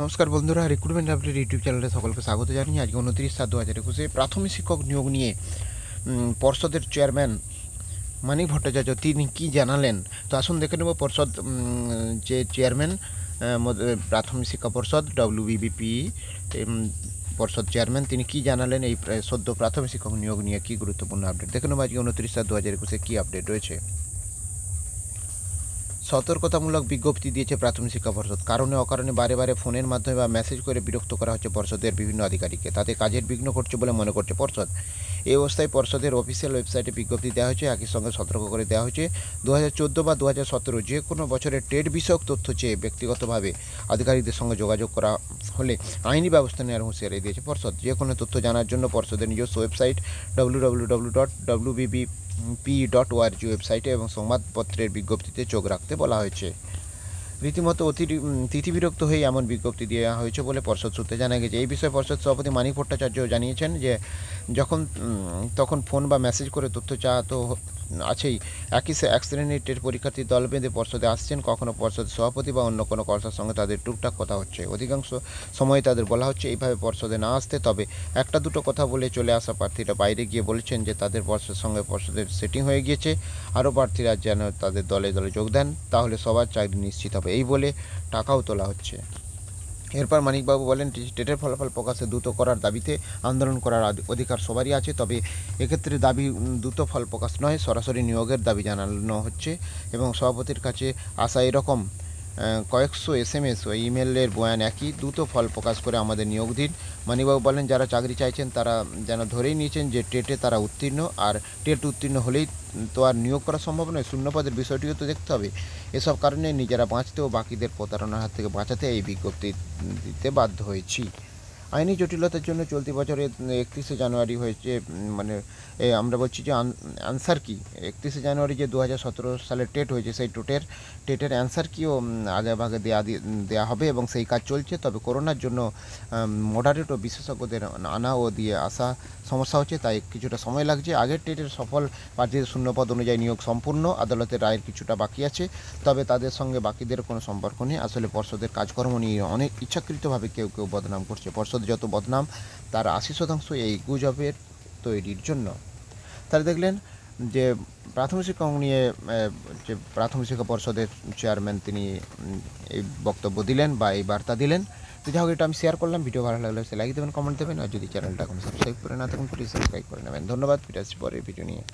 নমস্কার বন্ধুরা recruitment update YouTube চ্যানেলে সকলকে স্বাগত জানি আজকে উনত্রিশ সাত দু হাজার একুশে প্রাথমিক শিক্ষক নিয়োগ নিয়ে পর্ষদের চেয়ারম্যান মানিক ভট্টাচার্য তিনি কী জানালেন তো আসুন দেখে নেব পর্ষদ যে চেয়ারম্যান প্রাথমিক শিক্ষা পর্ষদ বিবিপি পর্ষদ চেয়ারম্যান তিনি কি জানালেন এই সদ্য প্রাথমিক শিক্ষক নিয়োগ নিয়ে কী গুরুত্বপূর্ণ আপডেট দেখে নেব আজকে উনত্রিশ সাত দু হাজার একুশে কী আপডেট রয়েছে সতর্কতামূলক বিজ্ঞপ্তি দিয়েছে প্রাথমিক শিক্ষা পর্ষদ কারণে অকারণে বারে বারে ফোনের মাধ্যমে বা মেসেজ করে বিরক্ত করা হচ্ছে পর্ষদের বিভিন্ন আধিকারিককে তাতে কাজের বিঘ্ন ঘটছে বলে মনে করছে পর্ষদ এই অবস্থায় পর্ষদের অফিসিয়াল ওয়েবসাইটে বিজ্ঞপ্তি দেওয়া হয়েছে একই সঙ্গে সতর্ক করে দেওয়া হয়েছে দু হাজার চোদ্দো বা দু হাজার সতেরো যে কোনো বছরে ট্রেড বিষয়ক তথ্য চেয়ে ব্যক্তিগতভাবে আধিকারিকদের সঙ্গে যোগাযোগ করা হলে আইনি ব্যবস্থা নেওয়ার হুঁশিয়ারি দিয়েছে পর্ষদ যে কোনো তথ্য জানার জন্য পর্ষদের নিজস্ব website W W W dot W P dot ORG ওয়েবসাইটে এবং সংবাদপত্রের বিজ্ঞপ্তিতে চোখ রাখতে বলা হয়েছে রীতিমতো অতি তিথিবিরক্ত হয়ে এমন বিজ্ঞপ্তি দেওয়া হয়েছে বলে পর্ষদ সূত্রে জানা গেছে এই বিষয়ে পর্ষদ সভাপতি মানিক ভট্টাচার্য জানিয়েছেন যে যখন তখন ফোন বা মেসেজ করে তথ্য চাওয়া তো আছেই একই এক শ্রেণীর টেট পরীক্ষার্থী দল বেঁধে পর্ষদে আসছেন কখনও পর্ষদ সভাপতি বা অন্য কোনো কর্তার সঙ্গে তাদের টুকটাক কথা হচ্ছে অধিকাংশ সময়ে তাদের বলা হচ্ছে এইভাবে পর্ষদে না আসতে তবে একটা দুটো কথা বলে চলে আসা প্রার্থীরা বাইরে গিয়ে বলছেন যে তাদের পর্ষদের সঙ্গে পর্ষদের সেটিং হয়ে গিয়েছে আরও প্রার্থীরা যেন তাদের দলে দলে যোগ দেন তাহলে সবার চাকরি নিশ্চিত হবে এই বলে টাকাও তোলা হচ্ছে এরপর মানিকবাবু বলেন টেটের ফলাফল প্রকাশে দ্রুত করার দাবিতে আন্দোলন করার অধিকার সবারই আছে তবে এক্ষেত্রে দাবি দ্রুত ফল প্রকাশ নয় সরাসরি নিয়োগের দাবি জানানো হচ্ছে এবং সভাপতির কাছে আসা এরকম কয়েকশো এস এম এস ও ইমেলের বয়ান একই দ্রুত ফল প্রকাশ করে আমাদের নিয়োগ দিন মানিবাবু বলেন যারা চাকরি চাইছেন তারা যেন ধরেই নিয়েছেন যে টেটে তারা উত্তীর্ণ আর টেট উত্তীর্ণ হলেই তো আর নিয়োগ করা সম্ভব নয় শূন্যপদের বিষয়টিও তো দেখতে হবে এসব কারণে নিজেরা বাঁচতে ও বাকিদের প্রতারণার হাত থেকে বাঁচাতে এই বিজ্ঞপ্তি দিতে বাধ্য হয়েছি আইনি জটিলতার জন্য চলতি বছরে একত্রিশে জানুয়ারি হয়েছে মানে আমরা বলছি যে আনসার কি একত্রিশে জানুয়ারি যে দু সালে টেট হয়েছে সেই টোটের টেটের অ্যান্সার কিও আগে ভাগে দেওয়া দেওয়া হবে এবং সেই কাজ চলছে তবে করোনার জন্য মডারেট ও বিশেষজ্ঞদের আনা ও দিয়ে আসা সমস্যা হচ্ছে তাই কিছুটা সময় লাগছে আগের টেটের সফল প্রার্থীদের শূন্যপদ অনুযায়ী নিয়োগ সম্পূর্ণ আদালতের রায়ের কিছুটা বাকি আছে তবে তাদের সঙ্গে বাকিদের কোনো সম্পর্ক নেই আসলে পর্ষদের কাজকর্ম নিয়ে অনেক ইচ্ছাকৃতভাবে কেউ কেউ বদনাম করছে পর্ষদ যত বদনাম তার আশি শতাংশ এই গুজবের তৈরির জন্য তারা দেখলেন যে প্রাথমিক শিক্ষা নিয়ে যে প্রাথমিক শিক্ষা পর্ষদের চেয়ারম্যান তিনি এই বক্তব্য দিলেন বা এই বার্তা দিলেন যদি হোক এটা আমি শেয়ার করলাম ভিডিও ভালো লাগলে সে লাইক দেবেন কমেন্ট দেবেন আর যদি চ্যানেলটা এখন সাবস্ক্রাইব করে না থাকুন প্লিজ সাবস্ক্রাইব করে নেবেন ধন্যবাদ ফিরে আসছি পরে ভিডিও নিয়ে